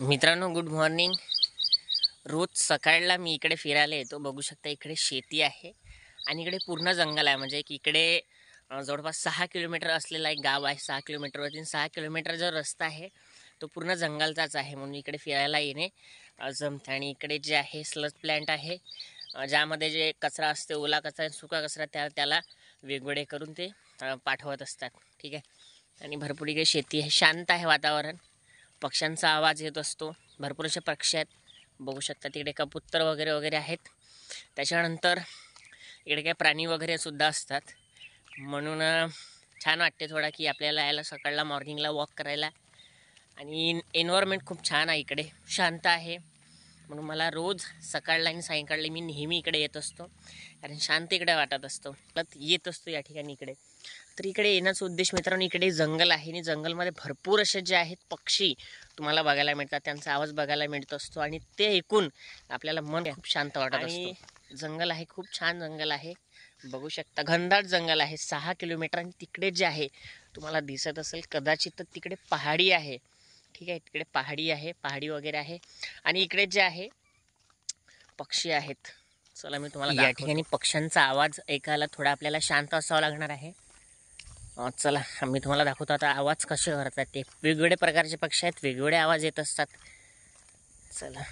मित्रांनो good morning रोज सकाळला मी इकडे फिरायला येतो बघू शकता इकडे शेती आहे आणि इकडे पूर्ण जंगल आहे म्हणजे इकडे जवळपास सहा किलोमीटर असलेला एक गाव आहे सहा किलोमीटरवरती सहा किलोमीटर जो रस्ता आहे तो पूर्ण जंगलचाच आहे म्हणून इकडे फिरायला येणे जमते आणि इकडे जे आहे स्लज प्लॅन्ट आहे ज्यामध्ये जे कचरा असते ओला कचरा सुका कचरा त्या त्याला वेगवेगळे करून ते पाठवत असतात ठीक आहे आणि भरपूर इकडे शेती आहे शांत आहे वातावरण पक्ष्यांचा आवाज येत असतो भरपूर असे पक्षी आहेत बघू शकता तिकडे कबूतर वगैरे वगैरे आहेत त्याच्यानंतर इकडे काही प्राणी वगैरे सुद्धा असतात म्हणून छान वाटते थोडा की आपल्याला यायला सकाळला मॉर्निंगला वॉक करायला आणि एन्व्हायरमेंट खूप छान आहे इकडे शांत आहे म्हणून मला रोज सकाळला आणि सायंकाळला मी नेहमी इकडे येत असतो कारण शांत इकडे वाटत असतो परत येत असतो या ठिकाणी इकडे तर इकडे येण्याचा उद्देश मित्रांनो इकडे जंगल आहे आणि जंगलमध्ये भरपूर असे जे आहेत पक्षी तुम्हाला बघायला मिळतात त्यांचा आवाज बघायला मिळत असतो आणि ते ऐकून आपल्याला मन खूप शांत वाटत आणि जंगल आहे खूप छान जंगल आहे बघू शकता घनदाट जंगल आहे सहा किलोमीटर आणि तिकडे जे आहे तुम्हाला दिसत असेल कदाचित तिकडे पहाडी आहे ठीक आहे तिकडे पहाडी आहे पहाडी वगैरे आहे आणि इकडे जे आहे पक्षी आहेत चला मी तुम्हाला या ठिकाणी पक्ष्यांचा आवाज ऐकायला थोडा आपल्याला शांत असावा लागणार आहे चला मी तुम्हाला दाखवतो आता आवाज कसे करतात ते वेगवेगळे प्रकारचे पक्षी आहेत वेगवेगळे आवाज येत असतात चला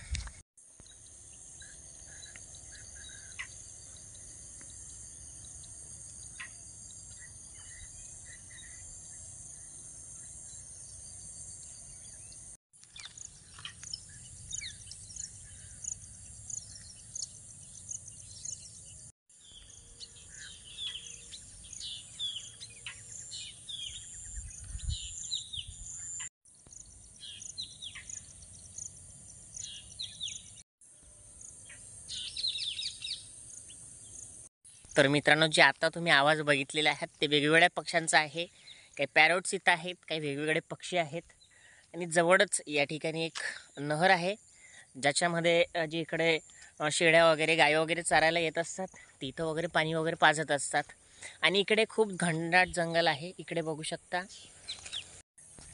तर मित्रांनो जे आता तुम्ही आवाज बघितलेले आहात ते वेगवेगळ्या पक्ष्यांचा आहे काही पॅरोट्स इथं आहेत काही वेगवेगळे पक्षी आहेत आणि जवळच या ठिकाणी एक नहर आहे ज्याच्यामध्ये जे इकडे शेळ्या वगैरे गाय वगैरे चारायला येत असतात तिथं वगैरे पाणी वगैरे पाजत असतात आणि इकडे खूप घनदाट जंगल आहे इकडे बघू शकता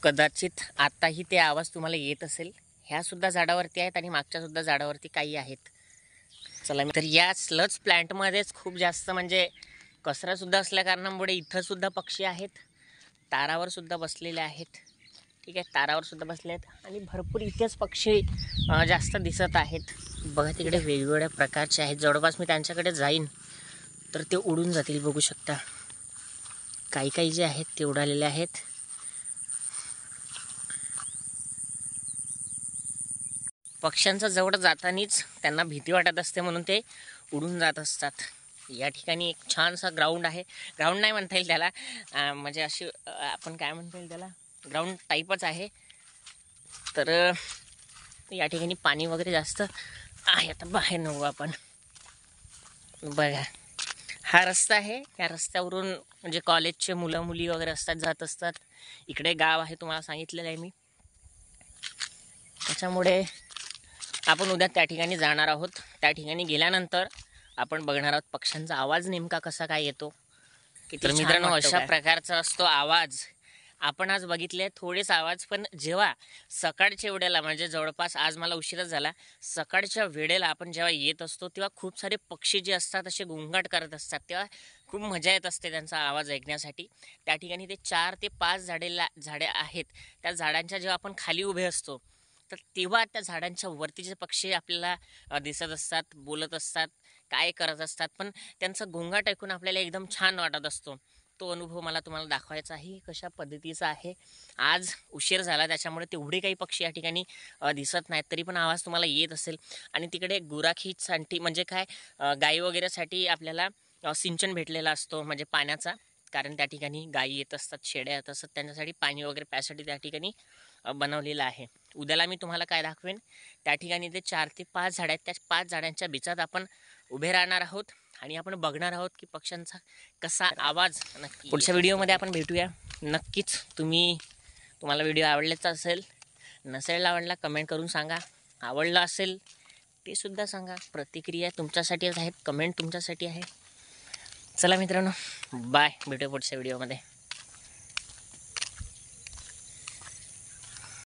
कदाचित आत्ताही ते आवाज तुम्हाला येत असेल ह्यासुद्धा झाडावरती आहेत आणि मागच्यासुद्धा झाडावरती काही आहेत चला तर या स्लच प्लॅन्टमध्येच खूप जास्त म्हणजे कचरासुद्धा असल्या कारणामुळे इथंसुद्धा पक्षी आहेत तारावरसुद्धा बसलेले आहेत ठीक आहे तारावरसुद्धा बसले आहेत आणि भरपूर इथेच पक्षी जास्त दिसत आहेत बघा तिकडे वेगवेगळ्या प्रकारचे आहेत जवळपास मी त्यांच्याकडे जाईन तर ते उडून जातील बघू शकता काही काही जे आहेत ते उडालेले आहेत पक्ष्यांचा जवळ जातानीच त्यांना भीती वाटत असते म्हणून ते उडून जात असतात या ठिकाणी एक छानसा ग्राउंड आहे ग्राउंड नाही म्हणता येईल त्याला म्हणजे अशी आपण काय म्हणता येईल त्याला ग्राउंड टाईपच आहे तर या ठिकाणी पाणी वगैरे जास्त आहे आता बाहेर नव्हू आपण बघा हा रस्ता आहे त्या रस्त्यावरून म्हणजे कॉलेजचे मुलं मुली वगैरे असतात जात असतात इकडे गाव आहे तुम्हाला सांगितलेलं आहे मी त्याच्यामुळे आपण उद्या त्या ठिकाणी जाणार आहोत त्या ठिकाणी गेल्यानंतर आपण बघणार आहोत पक्ष्यांचा आवाज नेमका कसा काय येतो तर मित्रांनो अशा प्रकारचा असतो आवाज आपण आज बघितले थोडेच आवाज पण जेव्हा सकाळच्या वेळेला म्हणजे जवळपास आज मला उशिरा झाला सकाळच्या वेळेला आपण जेव्हा येत असतो तेव्हा खूप सारे पक्षी जे असतात असे गोंगाट करत असतात तेव्हा खूप मजा येत असते त्यांचा आवाज ऐकण्यासाठी त्या ठिकाणी ते चार ते पाच झाडे झाडे आहेत त्या झाडांच्या जेव्हा आपण खाली उभे असतो तर तेव्हा त्या झाडांच्या वरतीचे पक्षी आपल्याला दिसत असतात बोलत असतात काय करत असतात पण त्यांचा गोंगाट ऐकून आपल्याला एकदम छान वाटत असतो तो अनुभव मला तुम्हाला दाखवायचा आहे कशा पद्धतीचा आहे आज उशीर झाला त्याच्यामुळे तेवढे काही पक्षी या ठिकाणी दिसत नाहीत तरी पण आवाज तुम्हाला येत असेल आणि तिकडे गुराखीसाठी म्हणजे काय गाई वगैरेसाठी आपल्याला सिंचन भेटलेला असतो म्हणजे पाण्याचा कारण त्या ठिकाणी गायी येत असतात शेड्या येत असतात त्यांच्यासाठी पाणी वगैरे प्यासाठी त्या ठिकाणी बनवलेला आहे उद्याला मी तुम्हाला काय दाखवेन त्या ठिकाणी ते चार ते पाच झाड आहेत त्या पाच झाडांच्या बिचात आपण उभे राहणार आहोत आणि आपण बघणार आहोत की पक्ष्यांचा कसा आवाज नक्की पुढच्या व्हिडिओमध्ये आपण भेटूया नक्कीच तुम्ही तुम्हाला व्हिडिओ आवडलेचा असेल नसेल आवडला कमेंट करून सांगा आवडला असेल ते सुद्धा सांगा प्रतिक्रिया तुमच्यासाठीच आहेत कमेंट तुमच्यासाठी आहे चला मित्रांनो बाय भेटूया पुढच्या व्हिडिओमध्ये